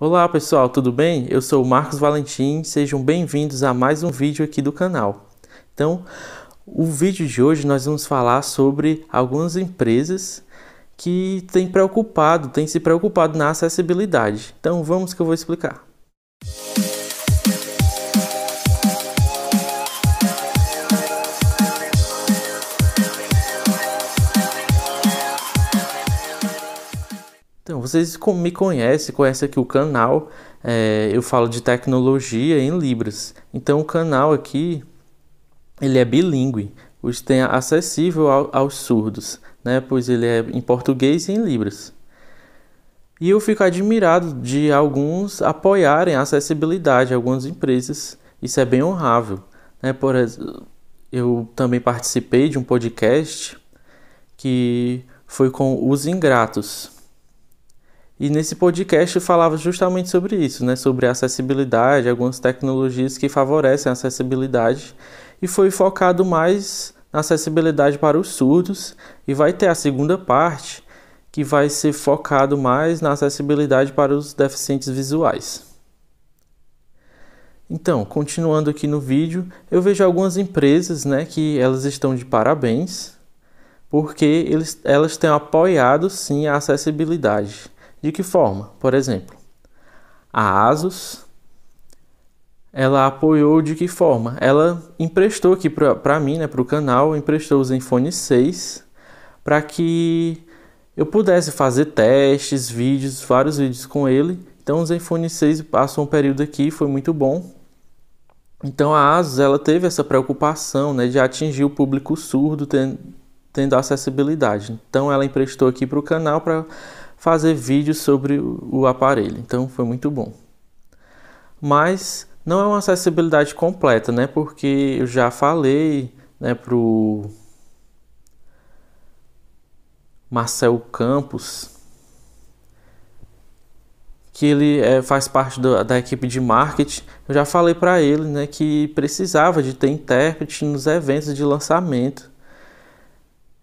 Olá pessoal, tudo bem? Eu sou o Marcos Valentim, sejam bem-vindos a mais um vídeo aqui do canal. Então, o vídeo de hoje nós vamos falar sobre algumas empresas que têm preocupado, têm se preocupado na acessibilidade. Então, vamos que eu vou explicar. Música Vocês me conhecem, conhecem aqui o canal. É, eu falo de tecnologia em Libras. Então o canal aqui ele é bilíngue, o que tem acessível ao, aos surdos, né? Pois ele é em português e em Libras. E eu fico admirado de alguns apoiarem a acessibilidade, algumas empresas. Isso é bem honrável. Né? Por, eu também participei de um podcast que foi com os ingratos. E nesse podcast eu falava justamente sobre isso, né? sobre acessibilidade, algumas tecnologias que favorecem a acessibilidade, e foi focado mais na acessibilidade para os surdos, e vai ter a segunda parte, que vai ser focado mais na acessibilidade para os deficientes visuais. Então, continuando aqui no vídeo, eu vejo algumas empresas né, que elas estão de parabéns, porque eles, elas têm apoiado sim a acessibilidade de que forma? Por exemplo, a ASUS ela apoiou de que forma? Ela emprestou aqui para mim, né, para o canal, emprestou o Zenfone 6 para que eu pudesse fazer testes, vídeos, vários vídeos com ele. Então o Zenfone 6 passou um período aqui, foi muito bom. Então a ASUS ela teve essa preocupação né, de atingir o público surdo tendo, tendo acessibilidade. Então ela emprestou aqui para o canal para fazer vídeos sobre o aparelho. Então foi muito bom. Mas não é uma acessibilidade completa, né? Porque eu já falei, né, pro Marcel Campos que ele é, faz parte do, da equipe de marketing. Eu já falei para ele, né, que precisava de ter intérprete nos eventos de lançamento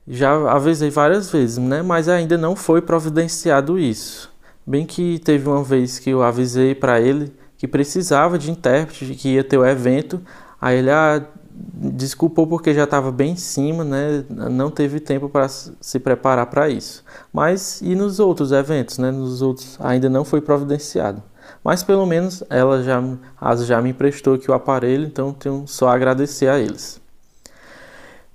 já avisei várias vezes, né? Mas ainda não foi providenciado isso. Bem que teve uma vez que eu avisei para ele que precisava de intérprete, que ia ter o evento. Aí ele ah, desculpou porque já estava bem em cima, né? Não teve tempo para se preparar para isso. Mas e nos outros eventos, né? Nos outros ainda não foi providenciado. Mas pelo menos ela já, já me emprestou aqui o aparelho, então tenho só a agradecer a eles.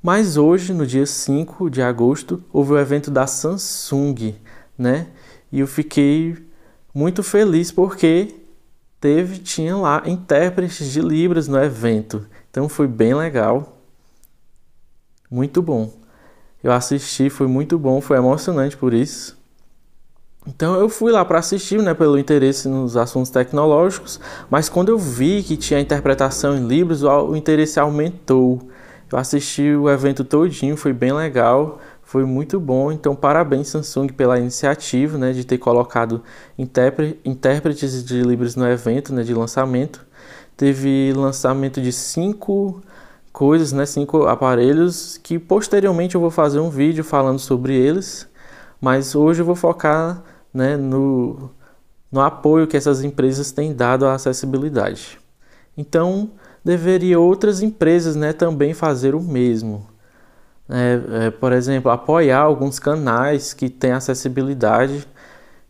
Mas hoje, no dia 5 de agosto, houve o evento da Samsung, né? E eu fiquei muito feliz porque teve tinha lá intérpretes de Libras no evento. Então foi bem legal. Muito bom. Eu assisti, foi muito bom, foi emocionante por isso. Então eu fui lá para assistir, né, pelo interesse nos assuntos tecnológicos, mas quando eu vi que tinha interpretação em Libras, o interesse aumentou. Eu assisti o evento todinho, foi bem legal, foi muito bom. Então, parabéns Samsung pela iniciativa, né, de ter colocado intérpretes de livros no evento, né, de lançamento. Teve lançamento de cinco coisas, né, cinco aparelhos que posteriormente eu vou fazer um vídeo falando sobre eles, mas hoje eu vou focar, né, no no apoio que essas empresas têm dado à acessibilidade. Então, deveria outras empresas né, também fazer o mesmo. É, é, por exemplo, apoiar alguns canais que têm acessibilidade.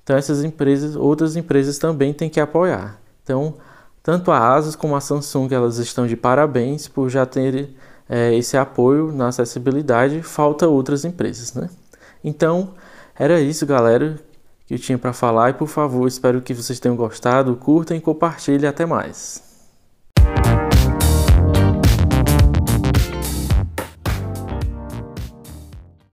Então, essas empresas, outras empresas também têm que apoiar. Então, tanto a ASUS como a Samsung elas estão de parabéns por já terem é, esse apoio na acessibilidade. Falta outras empresas, né? Então, era isso, galera, que eu tinha para falar. E, por favor, espero que vocês tenham gostado. Curtem, compartilhem. Até mais.